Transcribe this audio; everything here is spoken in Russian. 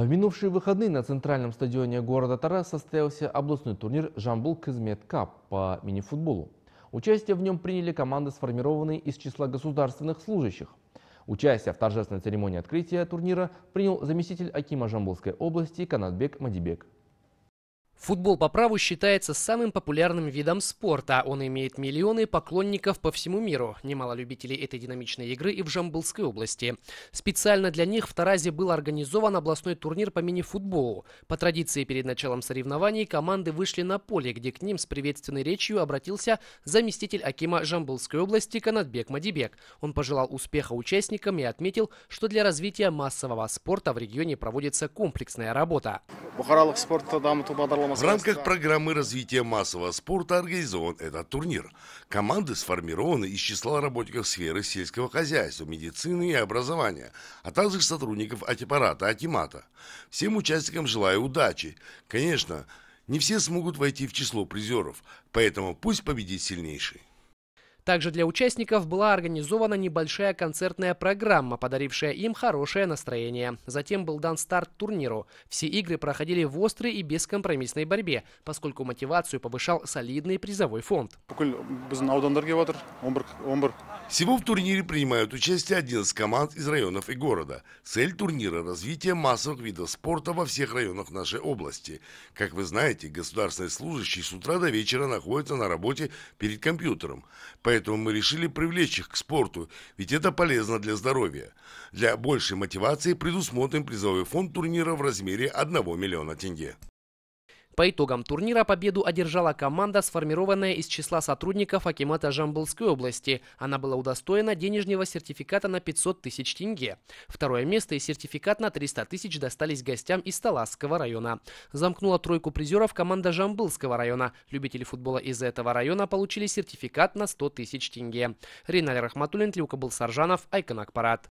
В минувшие выходные на центральном стадионе города Тарас состоялся областной турнир «Жамбул Кызмет Кап» по мини-футболу. Участие в нем приняли команды, сформированные из числа государственных служащих. Участие в торжественной церемонии открытия турнира принял заместитель Акима Жамбулской области Канатбек Мадибек. Футбол по праву считается самым популярным видом спорта. Он имеет миллионы поклонников по всему миру. Немало любителей этой динамичной игры и в Жамбылской области. Специально для них в Таразе был организован областной турнир по мини-футболу. По традиции перед началом соревнований команды вышли на поле, где к ним с приветственной речью обратился заместитель Акима Жамбылской области Канатбек Мадибек. Он пожелал успеха участникам и отметил, что для развития массового спорта в регионе проводится комплексная работа в рамках программы развития массового спорта организован этот турнир. Команды сформированы из числа работников сферы сельского хозяйства, медицины и образования, а также сотрудников Атипарата, Атимата. Всем участникам желаю удачи. Конечно, не все смогут войти в число призеров, поэтому пусть победит сильнейший. Также для участников была организована небольшая концертная программа, подарившая им хорошее настроение. Затем был дан старт турниру. Все игры проходили в острой и бескомпромиссной борьбе, поскольку мотивацию повышал солидный призовой фонд. Всего в турнире принимают участие 11 команд из районов и города. Цель турнира – развитие массовых видов спорта во всех районах нашей области. Как вы знаете, государственные служащие с утра до вечера находятся на работе перед компьютером. Поэтому Поэтому мы решили привлечь их к спорту, ведь это полезно для здоровья. Для большей мотивации предусмотрим призовой фонд турнира в размере 1 миллиона тенге. По итогам турнира победу одержала команда, сформированная из числа сотрудников Акимата Жамбылской области. Она была удостоена денежного сертификата на 500 тысяч тенге. Второе место и сертификат на 300 тысяч достались гостям из Таласского района. Замкнула тройку призеров команда Жамбылского района. Любители футбола из этого района получили сертификат на 100 тысяч тенге. Риналь Рахматуллин, Тлюка Булсаржанов, Айконак Парад.